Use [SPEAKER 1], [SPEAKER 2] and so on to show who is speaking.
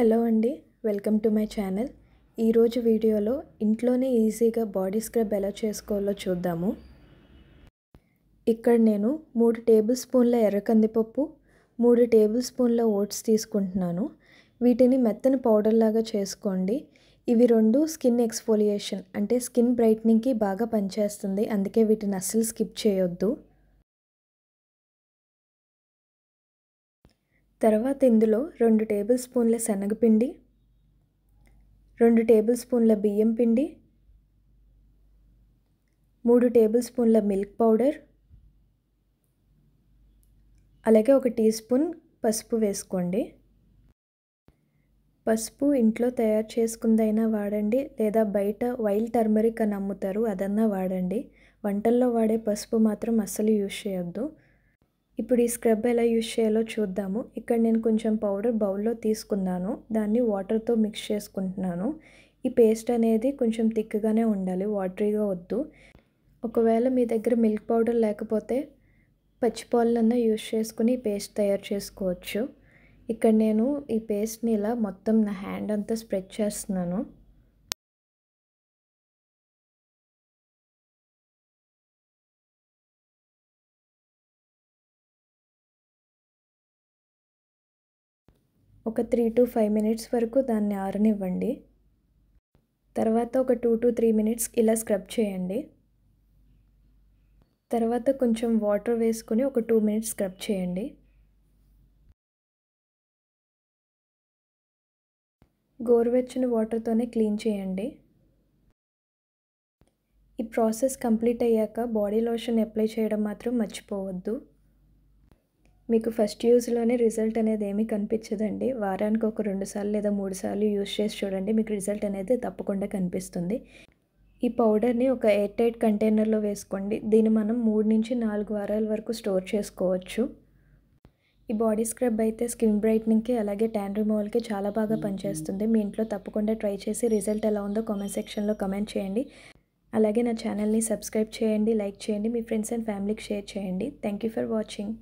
[SPEAKER 1] hello అండి welcome to my channel ఈరోజు వీడియోలో ఇంట్లోనే ఈజీగా బాడీ స్క్రబ్ ఎలా చేసుకోవాలో చూద్దాము ఇక్కడ నేను మూడు టేబుల్ స్పూన్ల ఎర్రకందిపప్పు మూడు టేబుల్ స్పూన్ల ఓట్స్ తీసుకుంటున్నాను వీటిని మెత్తని పౌడర్ లాగా చేసుకోండి ఇవి రెండు స్కిన్ ఎక్స్ఫోలియేషన్ అంటే
[SPEAKER 2] స్కిన్ బ్రైట్నింగ్కి బాగా పనిచేస్తుంది అందుకే వీటిని అస్సలు స్కిప్ చేయొద్దు తర్వాత ఇందులో రెండు టేబుల్ స్పూన్ల శనగపిండి రెండు టేబుల్ స్పూన్ల బియ్యం పిండి
[SPEAKER 1] మూడు టేబుల్ స్పూన్ల మిల్క్ పౌడర్ అలాగే ఒక టీ స్పూన్ పసుపు వేసుకోండి పసుపు ఇంట్లో తయారు చేసుకుందైనా వాడండి లేదా బయట వైల్డ్ టర్మరిక్ అని అమ్ముతారు అదన్నా వాడండి వంటల్లో వాడే పసుపు మాత్రం అస్సలు యూజ్ చేయొద్దు ఇప్పుడు ఈ స్క్రబ్ ఎలా యూజ్ చేయాలో చూద్దాము ఇక్కడ నేను కొంచెం పౌడర్ బౌల్లో తీసుకున్నాను దాన్ని వాటర్తో మిక్స్ చేసుకుంటున్నాను ఈ పేస్ట్ అనేది కొంచెం థిక్గానే ఉండాలి వాటరీగా వద్దు ఒకవేళ మీ దగ్గర మిల్క్ పౌడర్ లేకపోతే పచ్చి యూజ్ చేసుకుని ఈ పేస్ట్ తయారు చేసుకోవచ్చు ఇక్కడ నేను ఈ
[SPEAKER 2] పేస్ట్ని ఇలా మొత్తం నా హ్యాండ్ అంతా స్ప్రెడ్ చేస్తున్నాను ఒక త్రీ టు ఫైవ్ మినిట్స్ వరకు దాన్ని ఆరనివ్వండి తర్వాత ఒక టూ టు త్రీ మినిట్స్ ఇలా స్క్రబ్ చేయండి తర్వాత కొంచెం వాటర్ వేసుకొని ఒక టూ మినిట్స్ స్క్రబ్ చేయండి గోరువెచ్చని వాటర్తోనే క్లీన్ చేయండి ఈ ప్రాసెస్ కంప్లీట్ అయ్యాక బాడీ లోషన్ అప్లై చేయడం మాత్రం మర్చిపోవద్దు
[SPEAKER 1] మీకు ఫస్ట్ యూజ్లోనే రిజల్ట్ అనేది ఏమీ కనిపించదండి వారానికి ఒక రెండు సార్లు లేదా మూడు సార్లు యూజ్ చేసి చూడండి మీకు రిజల్ట్ అనేది తప్పకుండా కనిపిస్తుంది ఈ పౌడర్ని ఒక ఎయిర్ టైట్ కంటైనర్లో వేసుకోండి దీన్ని మనం మూడు నుంచి నాలుగు వారాల వరకు స్టోర్ చేసుకోవచ్చు ఈ బాడీ స్క్రబ్ అయితే స్కిన్ బ్రైట్నింగ్కి అలాగే ట్యాన్ రిమూవల్కి చాలా బాగా పనిచేస్తుంది మీ ఇంట్లో తప్పకుండా ట్రై చేసి రిజల్ట్ ఎలా ఉందో కామెంట్ సెక్షన్లో కమెంట్ చేయండి
[SPEAKER 2] అలాగే నా ఛానల్ని సబ్స్క్రైబ్ చేయండి లైక్ చేయండి మీ ఫ్రెండ్స్ అండ్ ఫ్యామిలీకి షేర్ చేయండి థ్యాంక్ యూ ఫర్ వాచింగ్